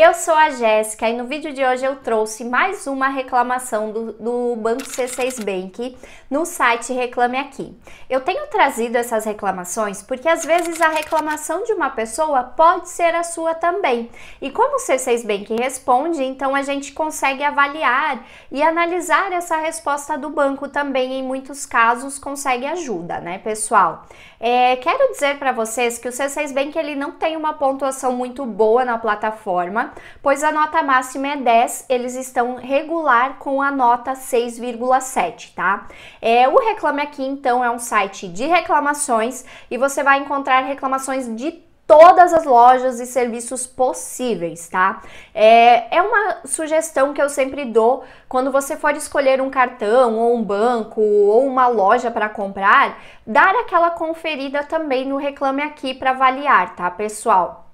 Eu sou a Jéssica e no vídeo de hoje eu trouxe mais uma reclamação do, do, Banco C6 Bank no site Reclame Aqui. Eu tenho trazido essas reclamações porque às vezes a reclamação de uma pessoa pode ser a sua também. E como o C6 Bank responde, então a gente consegue avaliar e analisar essa resposta do banco também. Em muitos casos consegue ajuda, né, pessoal? É, quero dizer para vocês que o C6 Bank ele não tem uma pontuação muito boa na plataforma Pois a nota máxima é 10, eles estão regular com a nota 6,7, tá? É, o Reclame Aqui, então, é um site de reclamações e você vai encontrar reclamações de todas as lojas e serviços possíveis, tá? É, é uma sugestão que eu sempre dou quando você for escolher um cartão ou um banco ou uma loja para comprar, dar aquela conferida também no Reclame Aqui para avaliar, tá, pessoal?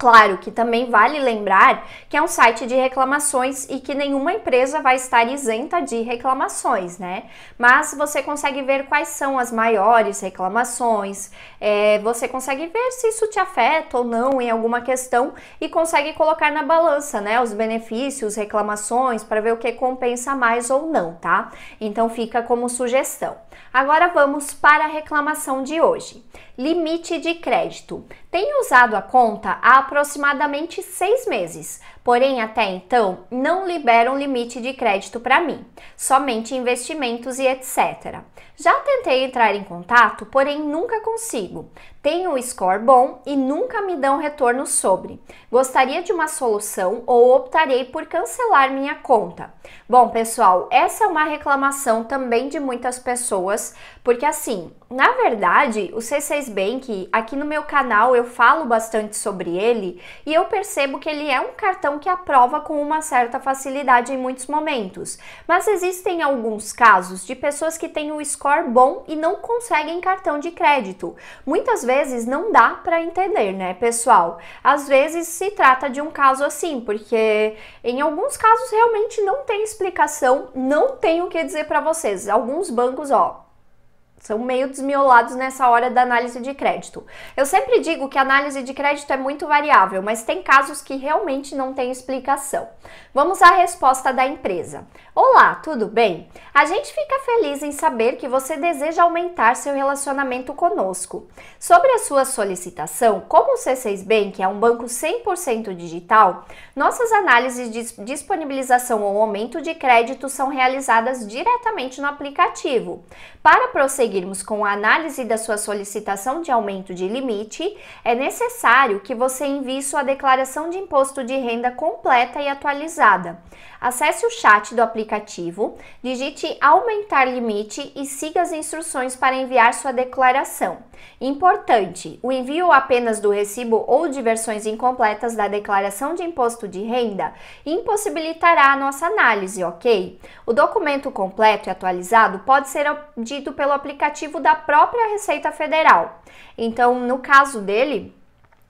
Claro que também vale lembrar que é um site de reclamações e que nenhuma empresa vai estar isenta de reclamações, né? Mas você consegue ver quais são as maiores reclamações, é, você consegue ver se isso te afeta ou não em alguma questão e consegue colocar na balança, né? Os benefícios, reclamações, para ver o que compensa mais ou não, tá? Então fica como sugestão. Agora vamos para a reclamação de hoje: limite de crédito. Tem usado a conta a aproximadamente seis meses, porém até então não liberam limite de crédito para mim, somente investimentos e etc. Já tentei entrar em contato, porém nunca consigo. Tenho um score bom e nunca me dão retorno sobre. Gostaria de uma solução ou optarei por cancelar minha conta. Bom, pessoal, essa é uma reclamação também de muitas pessoas, porque assim, na verdade, o C6 Bank, aqui no meu canal eu falo bastante sobre ele dele. E eu percebo que ele é um cartão que aprova com uma certa facilidade em muitos momentos. Mas existem alguns casos de pessoas que têm o um score bom e não conseguem cartão de crédito. Muitas vezes não dá para entender, né, pessoal? Às vezes se trata de um caso assim, porque em alguns casos realmente não tem explicação, não tenho o que dizer para vocês. Alguns bancos, ó, são meio desmiolados nessa hora da análise de crédito. Eu sempre digo que a análise de crédito é muito variável, mas tem casos que realmente não tem explicação. Vamos à resposta da empresa. Olá, tudo bem? A gente fica feliz em saber que você deseja aumentar seu relacionamento conosco. Sobre a sua solicitação, como o C6 Bank é um banco 100% digital, nossas análises de disponibilização ou aumento de crédito são realizadas diretamente no aplicativo. Para prosseguir prosseguirmos com a análise da sua solicitação de aumento de limite, é necessário que você envie sua declaração de imposto de renda completa e atualizada. Acesse o chat do aplicativo, digite aumentar limite e siga as instruções para enviar sua declaração. Importante: o envio apenas do recibo ou de versões incompletas da declaração de imposto de renda impossibilitará a nossa análise, ok? O documento completo e atualizado pode ser obtido pelo aplicativo aplicativo da própria Receita Federal. Então, no caso dele,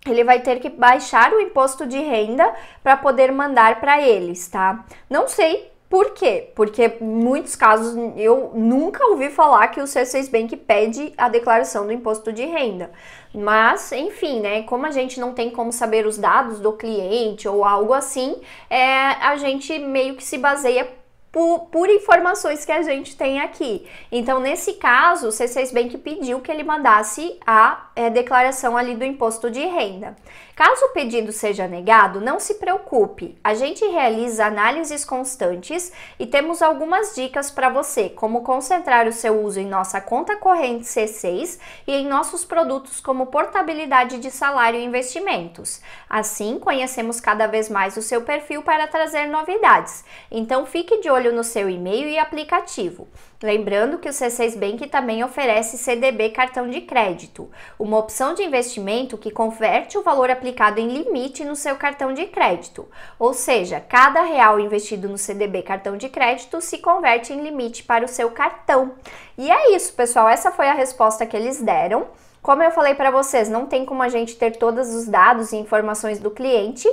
ele vai ter que baixar o imposto de renda para poder mandar para eles, tá? Não sei por quê? Porque em muitos casos eu nunca ouvi falar que o C6 Bank pede a declaração do imposto de renda. Mas, enfim, né? Como a gente não tem como saber os dados do cliente ou algo assim, é, a gente meio que se baseia por, por, informações que a gente tem aqui. Então, nesse caso, o C6 Bank pediu que ele mandasse a é, declaração ali do imposto de renda. Caso o pedido seja negado, não se preocupe, a gente realiza análises constantes e temos algumas dicas para você, como concentrar o seu uso em nossa conta corrente C6 e em nossos produtos como portabilidade de salário e investimentos. Assim, conhecemos cada vez mais o seu perfil para trazer novidades. Então, fique de olho no seu e-mail e aplicativo. Lembrando que o C6 Bank também oferece CDB cartão de crédito, uma opção de investimento que converte o valor aplicado em limite no seu cartão de crédito, ou seja, cada real investido no CDB cartão de crédito se converte em limite para o seu cartão. E é isso, pessoal, essa foi a resposta que eles deram. Como eu falei para vocês, não tem como a gente ter todos os dados e informações do cliente,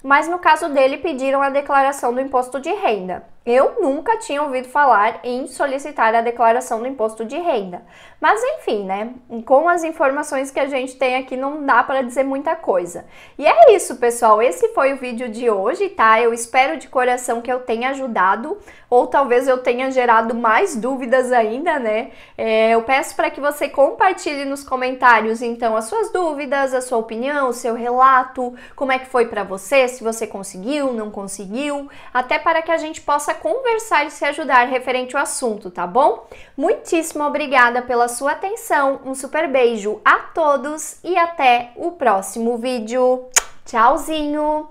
mas no caso dele pediram a declaração do imposto de renda. Eu nunca tinha ouvido falar em solicitar a declaração do imposto de renda. Mas enfim, né? Com as informações que a gente tem aqui, não dá para dizer muita coisa. E é isso, pessoal. Esse foi o vídeo de hoje, tá? Eu espero de coração que eu tenha ajudado, ou talvez eu tenha gerado mais dúvidas ainda, né? É, eu peço para que você compartilhe nos comentários, então, as suas dúvidas, a sua opinião, o seu relato, como é que foi para você, se você conseguiu, não conseguiu, até para que a gente possa conversar e se ajudar referente ao assunto, tá bom? Muitíssimo obrigada pela sua atenção, um super beijo a todos e até o próximo vídeo. Tchauzinho!